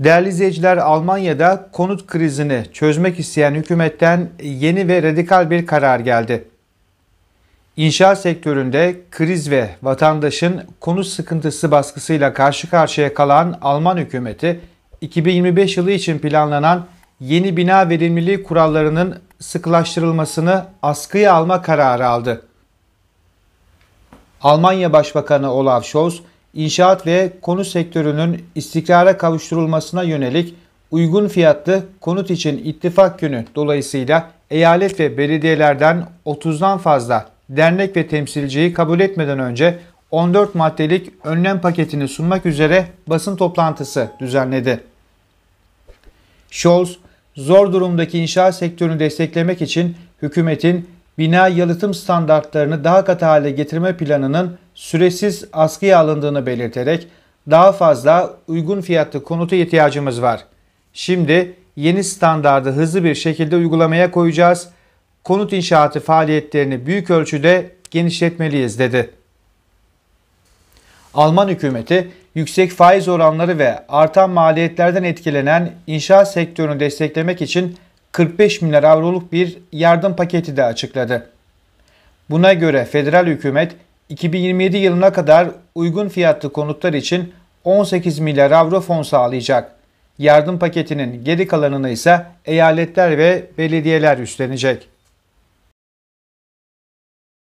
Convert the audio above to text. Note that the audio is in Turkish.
Değerli izleyiciler Almanya'da konut krizini çözmek isteyen hükümetten yeni ve radikal bir karar geldi. İnşaat sektöründe kriz ve vatandaşın konut sıkıntısı baskısıyla karşı karşıya kalan Alman hükümeti 2025 yılı için planlanan yeni bina verimliliği kurallarının sıkılaştırılmasını askıya alma kararı aldı. Almanya Başbakanı Olaf Scholz inşaat ve konut sektörünün istikrara kavuşturulmasına yönelik uygun fiyatlı konut için ittifak günü dolayısıyla eyalet ve belediyelerden 30'dan fazla dernek ve temsilciyi kabul etmeden önce 14 maddelik önlem paketini sunmak üzere basın toplantısı düzenledi. Scholz, zor durumdaki inşaat sektörünü desteklemek için hükümetin bina yalıtım standartlarını daha katı hale getirme planının süresiz askıya alındığını belirterek daha fazla uygun fiyatlı konuta ihtiyacımız var. Şimdi yeni standardı hızlı bir şekilde uygulamaya koyacağız. Konut inşaatı faaliyetlerini büyük ölçüde genişletmeliyiz dedi. Alman hükümeti yüksek faiz oranları ve artan maliyetlerden etkilenen inşaat sektörünü desteklemek için 45 milyar avroluk bir yardım paketi de açıkladı. Buna göre federal hükümet 2027 yılına kadar uygun fiyatlı konutlar için 18 milyar avro fon sağlayacak. Yardım paketinin geri kalanını ise eyaletler ve belediyeler üstlenecek.